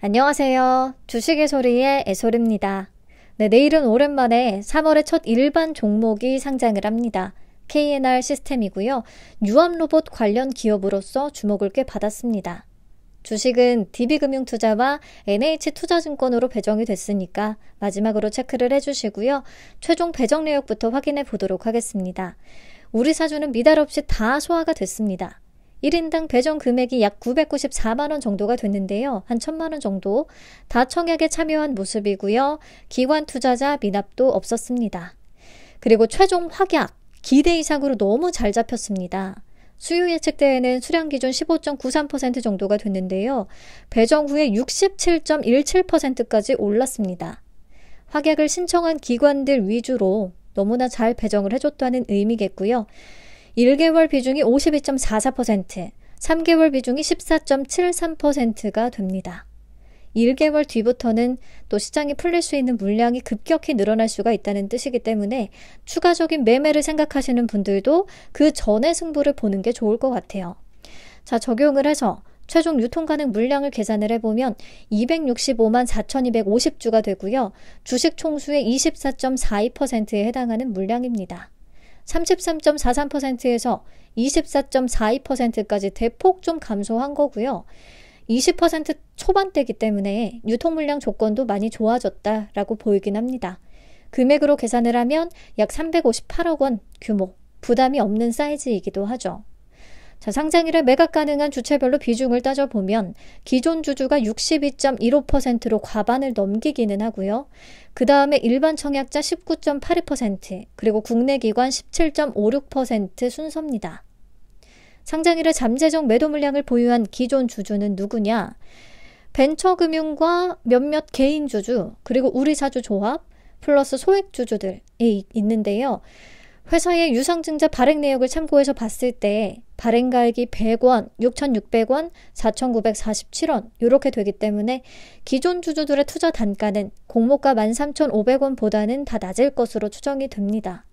안녕하세요. 주식의 소리의 애솔입니다. 네, 내일은 오랜만에 3월의 첫 일반 종목이 상장을 합니다. KNR 시스템이고요. 유압 로봇 관련 기업으로서 주목을 꽤 받았습니다. 주식은 DB금융투자와 NH투자증권으로 배정이 됐으니까 마지막으로 체크를 해주시고요. 최종 배정 내역부터 확인해 보도록 하겠습니다. 우리 사주는 미달 없이 다 소화가 됐습니다. 1인당 배정 금액이 약 994만원 정도가 됐는데요. 한1천만원 정도. 다 청약에 참여한 모습이고요. 기관 투자자 미납도 없었습니다. 그리고 최종 확약, 기대 이상으로 너무 잘 잡혔습니다. 수요 예측대에는 수량 기준 15.93% 정도가 됐는데요. 배정 후에 67.17%까지 올랐습니다. 확약을 신청한 기관들 위주로 너무나 잘 배정을 해줬다는 의미겠고요. 1개월 비중이 52.44%, 3개월 비중이 14.73%가 됩니다. 1개월 뒤부터는 또 시장이 풀릴 수 있는 물량이 급격히 늘어날 수가 있다는 뜻이기 때문에 추가적인 매매를 생각하시는 분들도 그 전에 승부를 보는 게 좋을 것 같아요. 자, 적용을 해서 최종 유통 가능 물량을 계산을 해보면 265만 4,250주가 되고요. 주식 총수의 24.42%에 해당하는 물량입니다. 33.43%에서 24.42%까지 대폭 좀 감소한 거고요. 20% 초반대이기 때문에 유통 물량 조건도 많이 좋아졌다라고 보이긴 합니다. 금액으로 계산을 하면 약 358억 원 규모, 부담이 없는 사이즈이기도 하죠. 자, 상장일에 매각 가능한 주체별로 비중을 따져보면 기존 주주가 62.15%로 과반을 넘기기는 하고요. 그 다음에 일반 청약자 19.82%, 그리고 국내 기관 17.56% 순서입니다. 상장일에 잠재적 매도 물량을 보유한 기존 주주는 누구냐? 벤처금융과 몇몇 개인 주주, 그리고 우리 사주 조합, 플러스 소액 주주들이 있는데요. 회사의 유상증자 발행 내역을 참고해서 봤을 때 발행가액이 100원, 6,600원, 4,947원 이렇게 되기 때문에 기존 주주들의 투자 단가는 공모가 13,500원보다는 다 낮을 것으로 추정이 됩니다.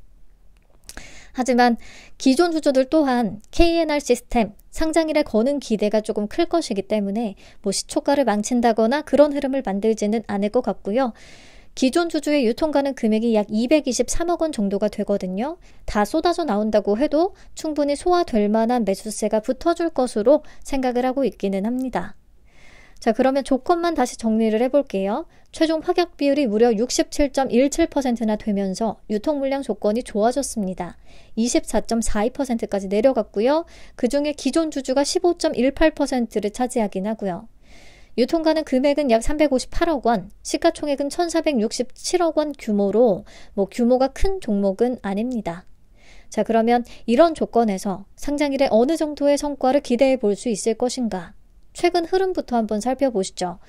하지만 기존 주주들 또한 KNR 시스템 상장일에 거는 기대가 조금 클 것이기 때문에 뭐 시초가를 망친다거나 그런 흐름을 만들지는 않을 것 같고요. 기존 주주의 유통가는 금액이 약 223억 원 정도가 되거든요. 다 쏟아져 나온다고 해도 충분히 소화될 만한 매수세가 붙어줄 것으로 생각을 하고 있기는 합니다. 자, 그러면 조건만 다시 정리를 해볼게요. 최종 파격 비율이 무려 67.17%나 되면서 유통 물량 조건이 좋아졌습니다. 24.42%까지 내려갔고요. 그 중에 기존 주주가 15.18%를 차지하긴 하고요. 유통가는 금액은 약 358억 원, 시가총액은 1467억 원 규모로 뭐 규모가 큰 종목은 아닙니다. 자, 그러면 이런 조건에서 상장일에 어느 정도의 성과를 기대해 볼 수 있을 것인가? 최근 흐름부터 한번 살펴보시죠.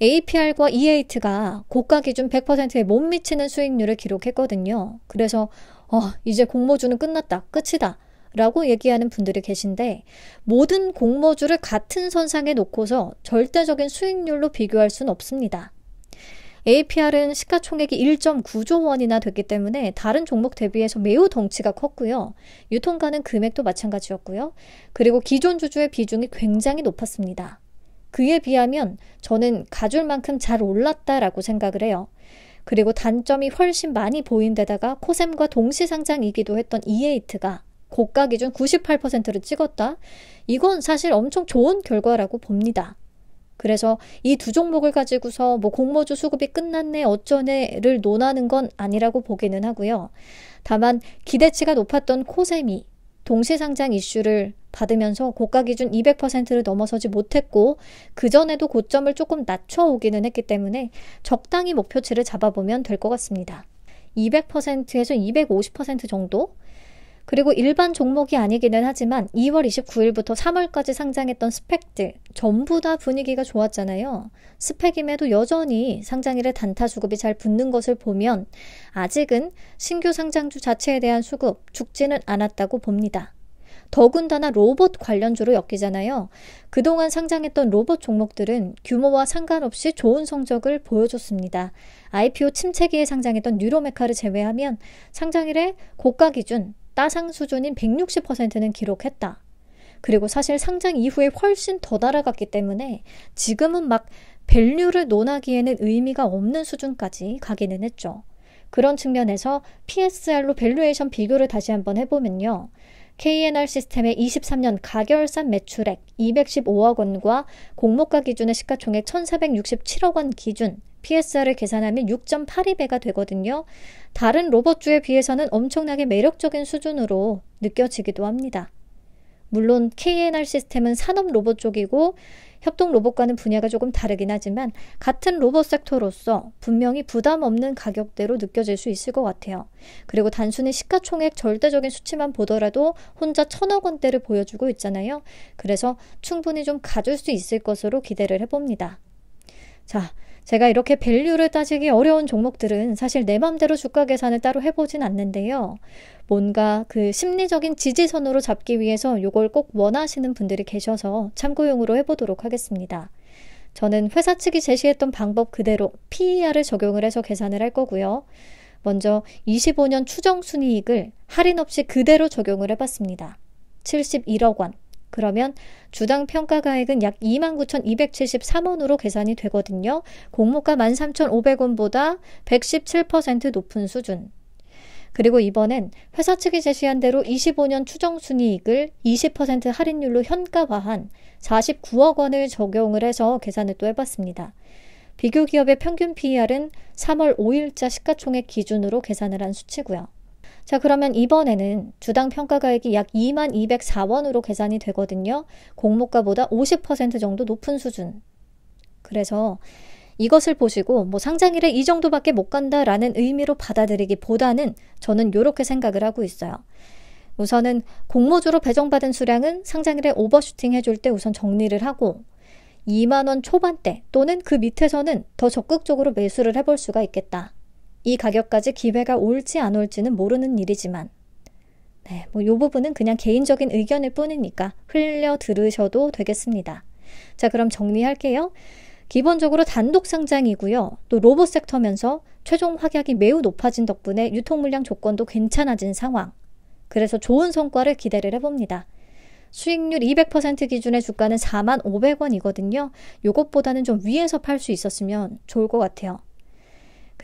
APR과 EAT가 고가 기준 100%에 못 미치는 수익률을 기록했거든요. 그래서 어, 이제 공모주는 끝났다. 끝이다. 라고 얘기하는 분들이 계신데 모든 공모주를 같은 선상에 놓고서 절대적인 수익률로 비교할 수는 없습니다. APR은 시가총액이 1.9조 원이나 됐기 때문에 다른 종목 대비해서 매우 덩치가 컸고요. 유통가는 금액도 마찬가지였고요. 그리고 기존 주주의 비중이 굉장히 높았습니다. 그에 비하면 저는 가줄만큼 잘 올랐다라고 생각을 해요. 그리고 단점이 훨씬 많이 보인 데다가 코셈과 동시 상장이기도 했던 이에이트가 e 고가 기준 98%를 찍었다. 이건 사실 엄청 좋은 결과라고 봅니다. 그래서 이 두 종목을 가지고서 뭐 공모주 수급이 끝났네 어쩌네를 논하는 건 아니라고 보기는 하고요. 다만 기대치가 높았던 코세미 동시상장 이슈를 받으면서 고가 기준 200%를 넘어서지 못했고 그 전에도 고점을 조금 낮춰오기는 했기 때문에 적당히 목표치를 잡아보면 될 것 같습니다. 200%에서 250% 정도 그리고 일반 종목이 아니기는 하지만 2월 29일부터 3월까지 상장했던 스펙들 전부 다 분위기가 좋았잖아요. 스펙임에도 여전히 상장일에 단타 수급이 잘 붙는 것을 보면 아직은 신규 상장주 자체에 대한 수급 죽지는 않았다고 봅니다. 더군다나 로봇 관련주로 엮이잖아요. 그동안 상장했던 로봇 종목들은 규모와 상관없이 좋은 성적을 보여줬습니다. IPO 침체기에 상장했던 뉴로메카를 제외하면 상장일에 고가 기준 따상 수준인 160%는 기록했다. 그리고 사실 상장 이후에 훨씬 더 날아갔기 때문에 지금은 막 밸류를 논하기에는 의미가 없는 수준까지 가기는 했죠. 그런 측면에서 PSR로 밸류에이션 비교를 다시 한번 해보면요. KNR 시스템의 23년 가결산 매출액 215억 원과 공모가 기준의 시가총액 1467억 원 기준 PSR을 계산하면 6.82배가 되거든요. 다른 로봇주에 비해서는 엄청나게 매력적인 수준으로 느껴지기도 합니다. 물론 KNR 시스템은 산업 로봇 쪽이고 협동 로봇과는 분야가 조금 다르긴 하지만 같은 로봇 섹터로서 분명히 부담 없는 가격대로 느껴질 수 있을 것 같아요. 그리고 단순히 시가총액 절대적인 수치만 보더라도 혼자 천억 원대를 보여주고 있잖아요. 그래서 충분히 좀 가줄 수 있을 것으로 기대를 해봅니다. 자, 제가 이렇게 밸류를 따지기 어려운 종목들은 사실 내 맘대로 주가 계산을 따로 해보진 않는데요. 뭔가 그 심리적인 지지선으로 잡기 위해서 이걸 꼭 원하시는 분들이 계셔서 참고용으로 해보도록 하겠습니다. 저는 회사 측이 제시했던 방법 그대로 PER을 적용을 해서 계산을 할 거고요. 먼저 25년 추정 순이익을 할인 없이 그대로 적용을 해봤습니다. 71억 원. 그러면 주당 평가가액은 약 29,273원으로 계산이 되거든요. 공모가 13,500원보다 117% 높은 수준. 그리고 이번엔 회사 측이 제시한 대로 25년 추정 순이익을 20% 할인율로 현가화한 49억 원을 적용을 해서 계산을 또 해봤습니다. 비교 기업의 평균 PER은 3월 5일자 시가총액 기준으로 계산을 한 수치고요. 자, 그러면 이번에는 주당 평가가액이 약 2만 204원으로 계산이 되거든요. 공모가보다 50% 정도 높은 수준. 그래서 이것을 보시고 뭐 상장일에 이 정도밖에 못 간다라는 의미로 받아들이기보다는 저는 이렇게 생각을 하고 있어요. 우선은 공모주로 배정받은 수량은 상장일에 오버슈팅 해줄 때 우선 정리를 하고 2만원 초반대 또는 그 밑에서는 더 적극적으로 매수를 해볼 수가 있겠다. 이 가격까지 기회가 올지 안 올지는 모르는 일이지만 네, 뭐 요 부분은 그냥 개인적인 의견일 뿐이니까 흘려 들으셔도 되겠습니다. 자, 그럼 정리할게요. 기본적으로 단독 상장이고요. 또 로봇 섹터면서 최종 확약이 매우 높아진 덕분에 유통 물량 조건도 괜찮아진 상황. 그래서 좋은 성과를 기대를 해봅니다. 수익률 200% 기준의 주가는 4만 500원이거든요. 요것보다는 좀 위에서 팔 수 있었으면 좋을 것 같아요.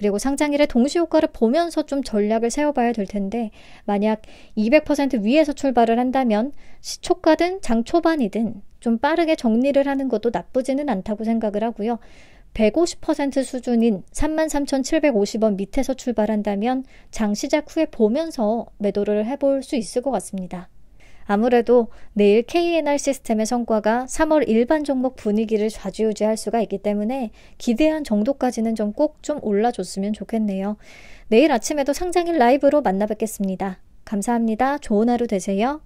그리고 상장일의 동시효과를 보면서 좀 전략을 세워봐야 될 텐데 만약 200% 위에서 출발을 한다면 시초가든 장초반이든 좀 빠르게 정리를 하는 것도 나쁘지는 않다고 생각을 하고요. 150% 수준인 33,750원 밑에서 출발한다면 장 시작 후에 보면서 매도를 해볼 수 있을 것 같습니다. 아무래도 내일 KNR 시스템의 성과가 3월 일반 종목 분위기를 좌지우지할 수가 있기 때문에 기대한 정도까지는 좀 꼭좀 좀 올라줬으면 좋겠네요. 내일 아침에도 상장일 라이브로 만나 뵙겠습니다. 감사합니다. 좋은 하루 되세요.